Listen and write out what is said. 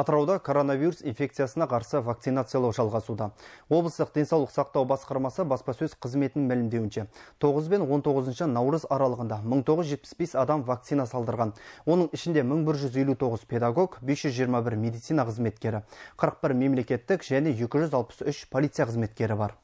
Атырауда коронавирус инфекциясына қарсы вакцинациялау жалғасуда. Облыстық денсаулық сақтау басқармасы баспасөз қызметінің мәлімдеуінше, 9 бен 19 наурыз аралығында 1975 адам вакцина салдырған. Оның ішінде 1159 педагог, 521 медицина қызметкері, 41 мемлекеттік және 263 полиция қызметкері бар.